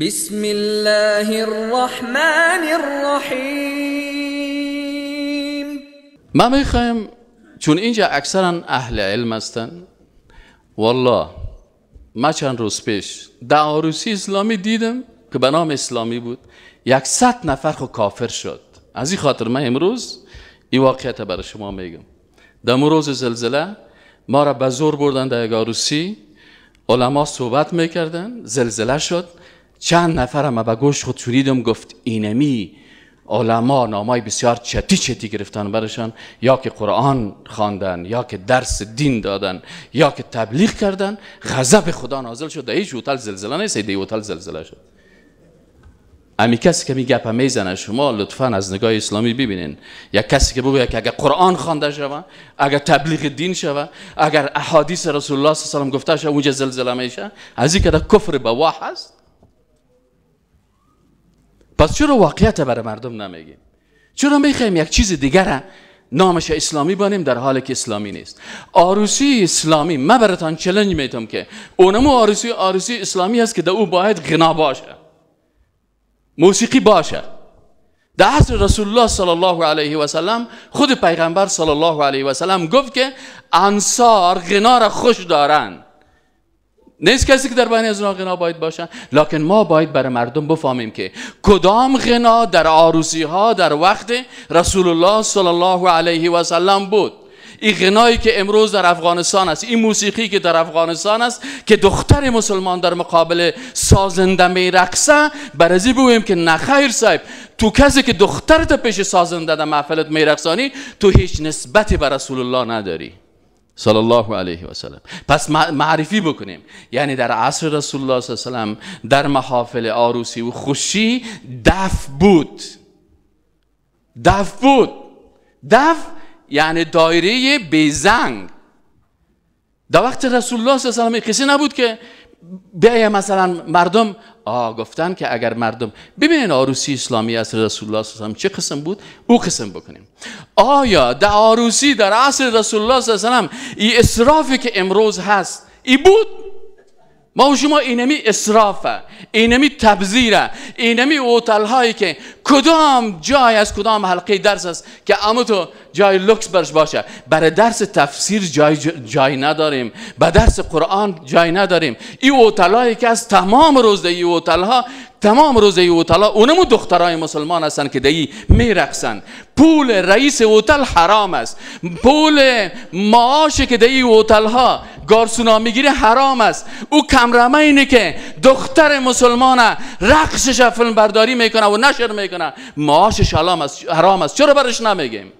بسم الله الرحمن الرحیم ما میخوایم چون اینجا اکثرا اهل علم هستن والله ما چند روز پیش در عروسی اسلامی دیدم که به نام اسلامی بود یکصد نفر خو کافر شد از این خاطر من امروز این واقعیت برای شما میگم در روز زلزله ما را به زور بردن در عروسی علما صحبت میکردن زلزله شد چند نفرم به گوش خود شنیدم گفت اینمی علما نامای بسیار چتی چتی گرفتن برشان یا که قرآن خواندن یا که درس دین دادن یا که تبلیغ کردن غضب خدا نازل شد در هیچ اوتل زلزله نیست در اوتل زلزله شد امی کسی که میگه گپ میزنه شما لطفا از نگاه اسلامی ببینین یا کسی که بگه که اگر قرآن خوانده شوه اگر تبلیغ دین شوه اگر احادیث رسول الله صلی الله علیه و گفته شوه اونجا زلزله میشه از این که کفر به هست پس چرا واقعیت برای مردم نمیگیم چرا میخوایم یک چیز دیگره نامش اسلامی بانیم در حالی که اسلامی نیست آروسی اسلامی من براتان چلنج میتم که اونمو آروسی آروسی اسلامی است که در او باید غنا باشه موسیقی باشه در عصر رسول الله صلی الله علیه و سلم خود پیغمبر صلی الله علیه و سلم گفت که انصار غنا را خوش دارند نیست کسی که در بین از غنا باید باشن لکن ما باید برای مردم بفهمیم که کدام غنا در آروسی ها در وقت رسول الله صلی الله علیه و سلم بود این غنایی که امروز در افغانستان است این موسیقی که در افغانستان است که دختر مسلمان در مقابل سازنده میرقصه برازی بگویم که نخیر صاحب تو کسی که دخترت پیش سازنده در محفلت میرقصانی تو هیچ نسبتی به رسول الله نداری صلی الله علیه و سلم پس معرفی بکنیم یعنی در عصر رسول الله صلی الله علیه و سلم در محافل آروسی و خوشی دف بود دف بود دف یعنی دایره بیزنگ در وقت رسول الله صلی الله علیه و سلم کسی نبود که بیایه مثلا مردم آه گفتن که اگر مردم ببینین آروسی اسلامی از رسول الله صلی الله چه قسم بود او قسم بکنیم آیا در آروسی در عصر رسول الله صلی الله علیه و ای اسرافی که امروز هست ای بود ما شما اینمی اصرافه اینمی تبذیره اینمی اوتل هایی که کدام جای از کدام حلقه درس است که اما تو جای لکس برش باشه برای درس تفسیر جای, جای نداریم برای درس قرآن جای نداریم این اوتل که از تمام روز ای اوتل ها تمام روزه اوتلا اونمو دخترای مسلمان هستن که می میرقصن پول رئیس اوتل حرام است پول معاش که دایی اوتل ها گارسونا میگیره حرام است او کمرمه اینه که دختر مسلمانه رقصش فیلم برداری میکنه و نشر میکنه معاشش حرام است چرا برش نمیگیم